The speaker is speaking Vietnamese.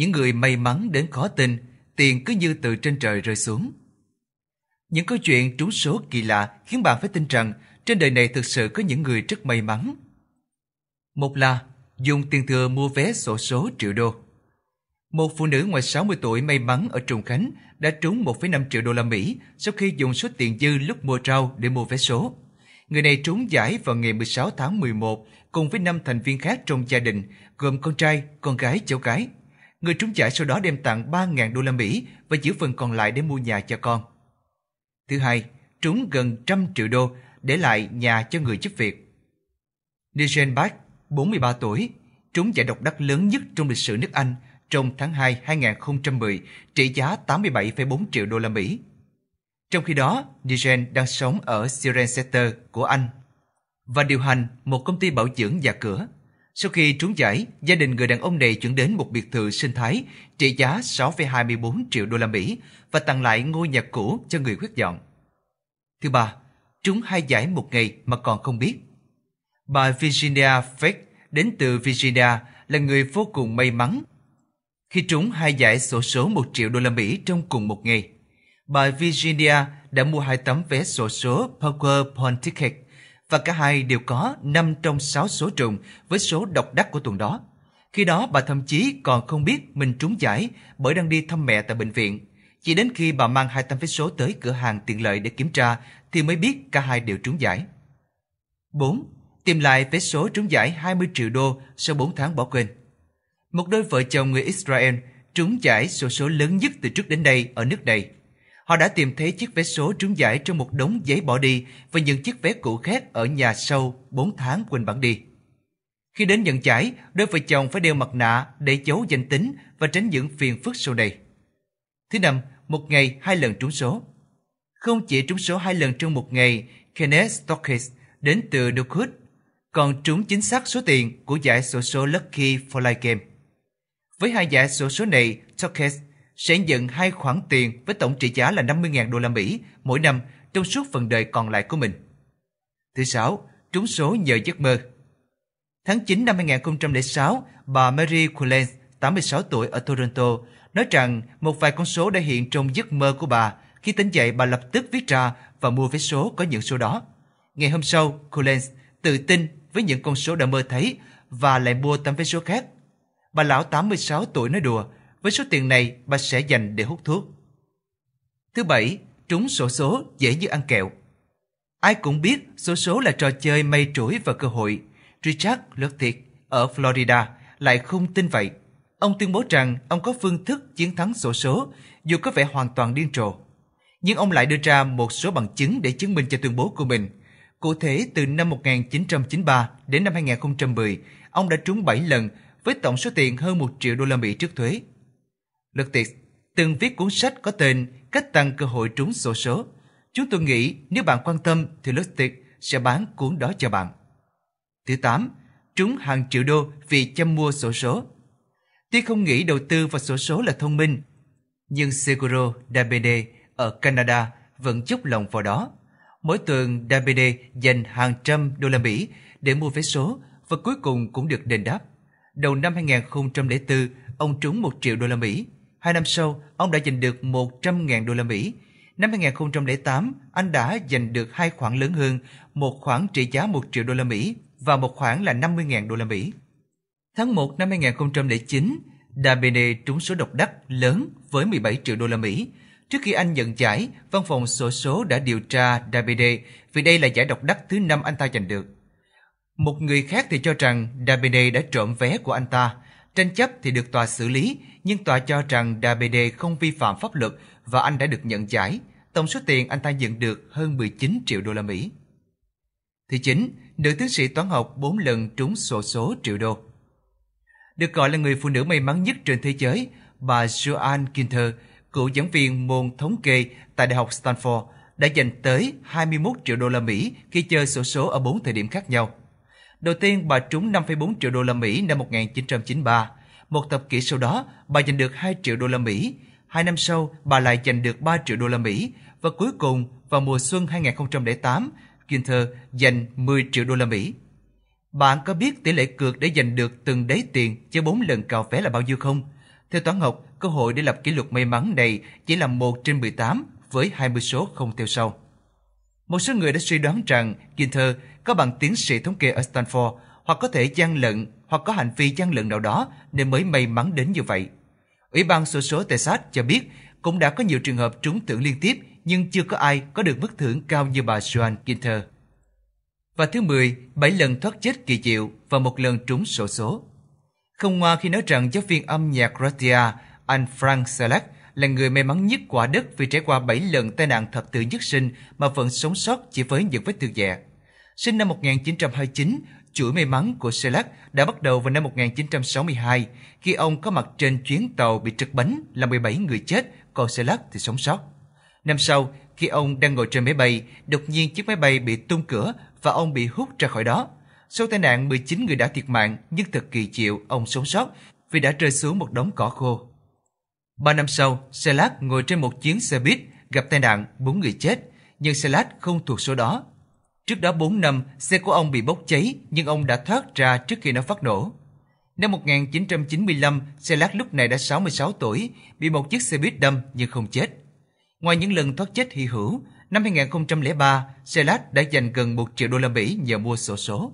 Những người may mắn đến khó tin, tiền cứ như từ trên trời rơi xuống. Những câu chuyện trúng số kỳ lạ khiến bạn phải tin rằng trên đời này thực sự có những người rất may mắn. Một là dùng tiền thừa mua vé sổ số triệu đô. Một phụ nữ ngoài 60 tuổi may mắn ở Trùng Khánh đã trúng 1,5 triệu đô la Mỹ sau khi dùng số tiền dư lúc mua rau để mua vé số. Người này trúng giải vào ngày 16 tháng 11 cùng với 5 thành viên khác trong gia đình, gồm con trai, con gái, cháu gái. Người trúng giải sau đó đem tặng 3.000 đô la Mỹ và giữ phần còn lại để mua nhà cho con. Thứ hai, trúng gần trăm triệu đô để lại nhà cho người giúp việc. Nigel Bach, 43 tuổi, trúng giải độc đắc lớn nhất trong lịch sử nước Anh trong tháng 2 2010 trị giá 87,4 triệu đô la Mỹ. Trong khi đó, Nigel đang sống ở Cirencester của Anh và điều hành một công ty bảo dưỡng và cửa. Sau khi trúng giải, gia đình người đàn ông này chuyển đến một biệt thự sinh thái trị giá 6,24 triệu đô la Mỹ và tặng lại ngôi nhà cũ cho người khuyết dọn. Thứ ba, trúng hai giải một ngày mà còn không biết. Bà Virginia Fake đến từ Virginia là người vô cùng may mắn khi trúng hai giải sổ số 1 triệu đô la Mỹ trong cùng một ngày. Bà Virginia đã mua hai tấm vé sổ số Poker Ponticket và cả hai đều có 5 trong 6 số trùng với số độc đắc của tuần đó. Khi đó bà thậm chí còn không biết mình trúng giải bởi đang đi thăm mẹ tại bệnh viện. Chỉ đến khi bà mang hai tấm vé số tới cửa hàng tiện lợi để kiểm tra thì mới biết cả hai đều trúng giải. 4. Tìm lại vé số trúng giải 20 triệu đô sau 4 tháng bỏ quên. Một đôi vợ chồng người Israel trúng giải số số lớn nhất từ trước đến đây ở nước này Họ đã tìm thấy chiếc vé số trúng giải trong một đống giấy bỏ đi và những chiếc vé cũ khác ở nhà sâu 4 tháng quên bản đi. Khi đến nhận giải, đôi vợ chồng phải đeo mặt nạ để giấu danh tính và tránh những phiền phức sau đây. Thứ năm, một ngày hai lần trúng số. Không chỉ trúng số hai lần trong một ngày, Kenneth Stokes đến từ Dukhut còn trúng chính xác số tiền của giải sổ số Lucky for Life Game. Với hai giải sổ số này, Stokes sẽ nhận hai khoản tiền với tổng trị giá là 50.000 đô la Mỹ mỗi năm trong suốt phần đời còn lại của mình. Thứ sáu, trúng số nhờ giấc mơ. Tháng 9 năm 2006, bà Mary Cullen, 86 tuổi ở Toronto, nói rằng một vài con số đã hiện trong giấc mơ của bà. Khi tỉnh dậy, bà lập tức viết ra và mua vé số có những số đó. Ngày hôm sau, Collins tự tin với những con số đã mơ thấy và lại mua tấm vé số khác. Bà lão 86 tuổi nói đùa – với số tiền này bà sẽ dành để hút thuốc. Thứ bảy, trúng sổ số dễ như ăn kẹo. Ai cũng biết sổ số là trò chơi may trũi và cơ hội. Richard Luthier ở Florida lại không tin vậy. Ông tuyên bố rằng ông có phương thức chiến thắng sổ số dù có vẻ hoàn toàn điên rồ. Nhưng ông lại đưa ra một số bằng chứng để chứng minh cho tuyên bố của mình. Cụ thể, từ năm 1993 đến năm 2010, ông đã trúng 7 lần với tổng số tiền hơn 1 triệu đô la Mỹ trước thuế. Luttiz từng viết cuốn sách có tên Cách tăng cơ hội trúng sổ số. Chúng tôi nghĩ nếu bạn quan tâm thì Luttiz sẽ bán cuốn đó cho bạn. Thứ 8. Trúng hàng triệu đô vì chăm mua sổ số. Tuy không nghĩ đầu tư vào sổ số là thông minh, nhưng Seguro Dabede ở Canada vẫn chúc lòng vào đó. Mỗi tuần Dabede dành hàng trăm đô la Mỹ để mua vé số và cuối cùng cũng được đền đáp. Đầu năm 2004, ông trúng 1 triệu đô la Mỹ hai năm sau, ông đã giành được 100.000 đô la Mỹ. Năm 2008, anh đã giành được hai khoản lớn hơn, một khoản trị giá 1 triệu đô la Mỹ và một khoản là 50.000 đô la Mỹ. Tháng 1 năm 2009, Dabene trúng số độc đắc lớn với 17 triệu đô la Mỹ. Trước khi anh nhận giải, văn phòng sổ số đã điều tra Dabene vì đây là giải độc đắc thứ năm anh ta giành được. Một người khác thì cho rằng Dabene đã trộm vé của anh ta – Tranh chấp thì được tòa xử lý, nhưng tòa cho rằng Dabede không vi phạm pháp luật và anh đã được nhận giải. Tổng số tiền anh ta nhận được hơn 19 triệu đô la Mỹ. Thứ chín, nữ tiến sĩ toán học 4 lần trúng sổ số, triệu đô. Được gọi là người phụ nữ may mắn nhất trên thế giới, bà joanne Kinter, cựu giảng viên môn thống kê tại Đại học Stanford, đã dành tới 21 triệu đô la Mỹ khi chơi sổ số, số ở 4 thời điểm khác nhau. Đầu tiên bà trúng 5,4 triệu đô la Mỹ năm 1993. Một thập kỷ sau đó, bà giành được 2 triệu đô la Mỹ. Hai năm sau, bà lại giành được 3 triệu đô la Mỹ. Và cuối cùng, vào mùa xuân 2008, Ginter giành 10 triệu đô la Mỹ. Bạn có biết tỷ lệ cược để giành được từng đấy tiền cho 4 lần cào vé là bao nhiêu không? Theo toán học, cơ hội để lập kỷ lục may mắn này chỉ là 1 trên 18 với 20 số không theo sau. Một số người đã suy đoán rằng Ginter có bằng tiến sĩ thống kê ở Stanford hoặc có thể gian lận hoặc có hành vi gian lận nào đó nên mới may mắn đến như vậy. Ủy ban sổ số Texas cho biết cũng đã có nhiều trường hợp trúng thưởng liên tiếp nhưng chưa có ai có được mức thưởng cao như bà Joan Ginter. Và thứ 10, 7 lần thoát chết kỳ diệu và một lần trúng sổ số. Không ngoa khi nói rằng giáo viên âm nhạc Croatia, anh Frank Selak, là người may mắn nhất quả đất vì trải qua 7 lần tai nạn thập tử nhất sinh mà vẫn sống sót chỉ với những vết thương nhẹ. Sinh năm 1929, chuỗi may mắn của Selac đã bắt đầu vào năm 1962 khi ông có mặt trên chuyến tàu bị trật bánh làm 17 người chết, còn Selac thì sống sót. Năm sau, khi ông đang ngồi trên máy bay, đột nhiên chiếc máy bay bị tung cửa và ông bị hút ra khỏi đó. Sau tai nạn, 19 người đã thiệt mạng, nhưng thật kỳ chịu, ông sống sót vì đã rơi xuống một đống cỏ khô. Ba năm sau, Selat ngồi trên một chuyến xe buýt, gặp tai nạn, bốn người chết, nhưng Selat không thuộc số đó. Trước đó 4 năm, xe của ông bị bốc cháy, nhưng ông đã thoát ra trước khi nó phát nổ. Năm 1995, Selat lúc này đã 66 tuổi, bị một chiếc xe buýt đâm nhưng không chết. Ngoài những lần thoát chết hy hữu, năm 2003, Selat đã dành gần 1 triệu đô la Mỹ nhờ mua sổ số. số.